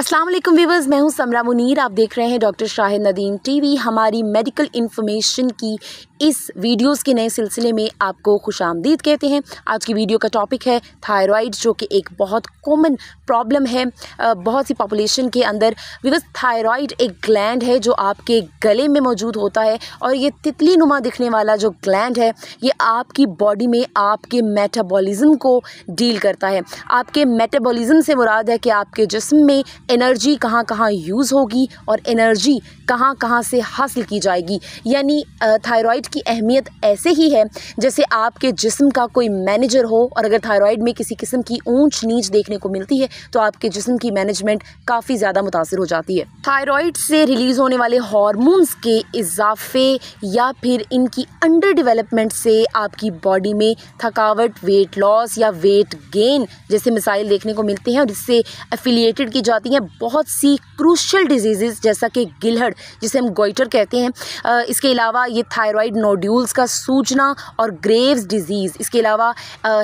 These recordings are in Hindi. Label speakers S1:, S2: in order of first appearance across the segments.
S1: अस्सलाम वालेकुम व्यूवर्स मैं हूं समरा मुनीर आप देख रहे हैं डॉक्टर शाहिद नदीम टीवी हमारी मेडिकल इन्फॉर्मेशन की इस वीडियोस के नए सिलसिले में आपको खुश आमदीद कहते हैं आज की वीडियो का टॉपिक है थायराइड जो कि एक बहुत कॉमन प्रॉब्लम है बहुत सी पॉपुलेशन के अंदर व्यूवर्स थायराइड एक ग्लैंड है जो आपके गले में मौजूद होता है और ये तितली नुमा दिखने वाला जो ग्लैंड है ये आपकी बॉडी में आपके मेटाबॉलिज़्म को डील करता है आपके मेटाबॉलिज़्म से मुराद है कि आपके जिसम में एनर्जी कहाँ कहाँ यूज़ होगी और एनर्जी कहाँ कहाँ से हासिल की जाएगी यानी थायराइड की अहमियत ऐसे ही है जैसे आपके जिस्म का कोई मैनेजर हो और अगर थायराइड में किसी किस्म की ऊंच नीच देखने को मिलती है तो आपके जिस्म की मैनेजमेंट काफ़ी ज़्यादा मुतासर हो जाती है थायराइड से रिलीज़ होने वाले हॉर्मोन्स के इजाफे या फिर इनकी अंडर डिवेलपमेंट से आपकी बॉडी में थकावट वेट लॉस या वेट गेन जैसे मिसाइल देखने को मिलते हैं और इससे एफिलिएटेड की जाती हैं बहुत सी क्रूशल डिजीज़ जैसा कि गिलहड़ जिसे हम गोइटर कहते हैं इसके अलावा ये थायराइड नोड्यूल्स का सूजना और ग्रेव्स डिजीज़ इसके अलावा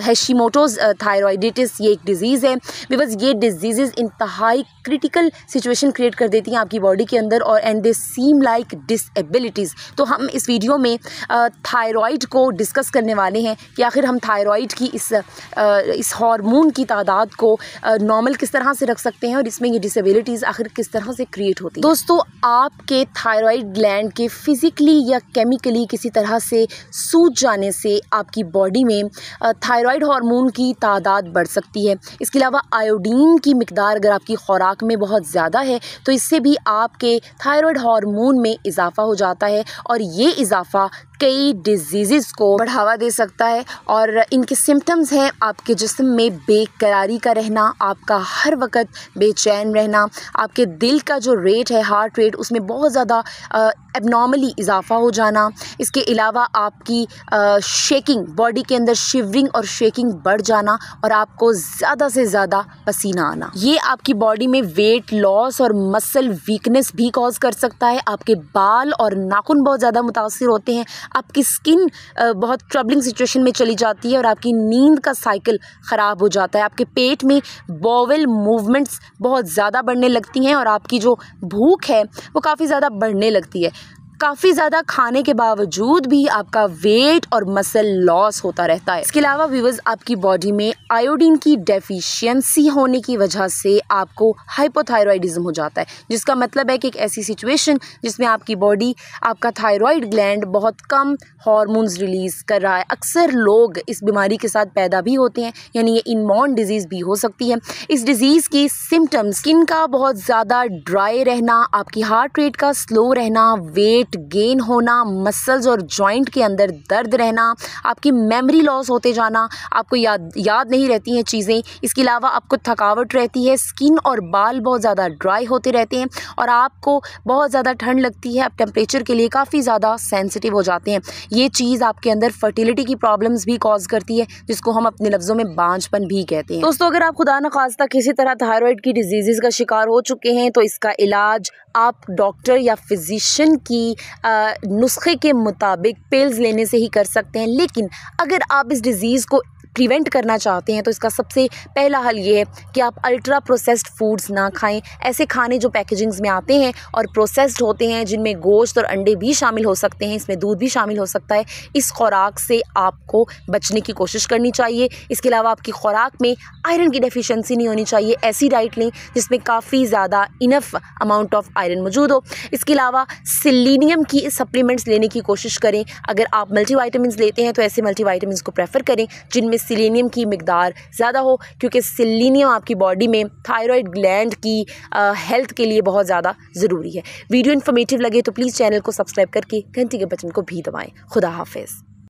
S1: हैशीमोटोज थायरॉयडिटिस ये एक डिज़ीज़ है बिकॉज ये डिजीज़ इंतहाई क्रिटिकल सिचुएशन क्रिएट कर देती हैं आपकी बॉडी के अंदर और and they seem like disabilities तो हम इस वीडियो में थायरॉयड को डिस्कस करने वाले हैं कि आखिर हम थायरॉयड की इस इस हार्मोन की तादाद को नॉर्मल किस तरह से रख सकते हैं और इसमें ये डिसेबिलिटीज़ आखिर किस तरह से क्रिएट होती है दोस्तों आपके थायराइड ग्लैंड के फिज़िकली या केमिकली किसी तरह से सूज जाने से आपकी बॉडी में थायराइड हार्मोन की तादाद बढ़ सकती है इसके अलावा आयोडीन की मकदार अगर आपकी खुराक में बहुत ज़्यादा है तो इससे भी आपके थायरॉयड हारमोन में इजाफा हो जाता है और ये इजाफा कई डिजीज़ को बढ़ावा दे सकता है और इनके सिम्टम्स हैं आपके जिसम में बेकरारी का रहना आपका हर वक्त बेचैन रहना आपके दिल का जो रेट है हार्ट रेट उसमें बहुत ज़्यादा एबनॉर्मली इजाफा हो जाना इसके अलावा आपकी शेकिंग बॉडी के अंदर शिवरिंग और शेकिंग बढ़ जाना और आपको ज़्यादा से ज़्यादा पसीना आना ये आपकी बॉडी में वेट लॉस और मसल वीकनेस भी कॉज कर सकता है आपके बाल और नाखून बहुत ज़्यादा मुतासर होते हैं आपकी स्किन बहुत ट्रबलिंग सिचुएशन में चली जाती है और आपकी नींद का साइकिल ख़राब हो जाता है आपके पेट में बॉवल मूवमेंट्स बहुत ज़्यादा बढ़ने लगती हैं और आपकी जो भूख है वो काफ़ी ज़्यादा बढ़ने लगती है काफ़ी ज़्यादा खाने के बावजूद भी आपका वेट और मसल लॉस होता रहता है इसके अलावा व्यूवर्स आपकी बॉडी में आयोडीन की डेफिशिएंसी होने की वजह से आपको हाइपोथायरॉयडिज्म हो जाता है जिसका मतलब है कि एक ऐसी सिचुएशन जिसमें आपकी बॉडी आपका थायरॉयड ग्लैंड बहुत कम हॉर्मोन्स रिलीज़ कर रहा है अक्सर लोग इस बीमारी के साथ पैदा भी होते हैं यानी ये इनमॉन डिजीज़ भी हो सकती है इस डिज़ीज़ की सिम्टम्स स्किन का बहुत ज़्यादा ड्राई रहना आपकी हार्ट रेट का स्लो रहना वेट वेट गेन होना मसल्स और जॉइंट के अंदर दर्द रहना आपकी मेमोरी लॉस होते जाना आपको याद याद नहीं रहती हैं चीज़ें इसके अलावा आपको थकावट रहती है स्किन और बाल बहुत ज़्यादा ड्राई होते रहते हैं और आपको बहुत ज़्यादा ठंड लगती है आप टेम्परेचर के लिए काफ़ी ज़्यादा सेंसिटिव हो जाते हैं ये चीज़ आपके अंदर फर्टिलिटी की प्रॉब्लम्स भी कॉज करती है जिसको हम अपने लफ्ज़ों में बांझपन भी कहते हैं दोस्तों अगर आप खुदा न खास्ता किसी तरह थायरॉयड की डिजीज़ का शिकार हो चुके हैं तो इसका इलाज आप डॉक्टर या फिजिशियन की नुस्खे के मुताबिक पेल्स लेने से ही कर सकते हैं लेकिन अगर आप इस डिज़ीज़ को प्रिवेंट करना चाहते हैं तो इसका सबसे पहला हल ये है कि आप अल्ट्रा प्रोसेस्ड फूड्स ना खाएं ऐसे खाने जो पैकेजिंग्स में आते हैं और प्रोसेस्ड होते हैं जिनमें गोश्त और अंडे भी शामिल हो सकते हैं इसमें दूध भी शामिल हो सकता है इस खुराक से आपको बचने की कोशिश करनी चाहिए इसके अलावा आपकी खुराक में आयरन की डेफिशिएंसी नहीं होनी चाहिए ऐसी डाइट लें जिसमें काफ़ी ज़्यादा इनफ अमाउंट ऑफ आयरन मौजूद हो इसके अलावा सिलीनियम की सप्लीमेंट्स लेने की कोशिश करें अगर आप मल्टी लेते हैं तो ऐसे मल्टी को प्रेफर करें जिनमें सिलिनियम की मकदार ज़्यादा हो क्योंकि सिलेनियम आपकी बॉडी में थायराइड ग्लैंड की आ, हेल्थ के लिए बहुत ज़्यादा ज़रूरी है वीडियो इन्फॉर्मेटिव लगे तो प्लीज़ चैनल को सब्सक्राइब करके घंटी के बटन को भी दबाएँ खुदा हाफिज़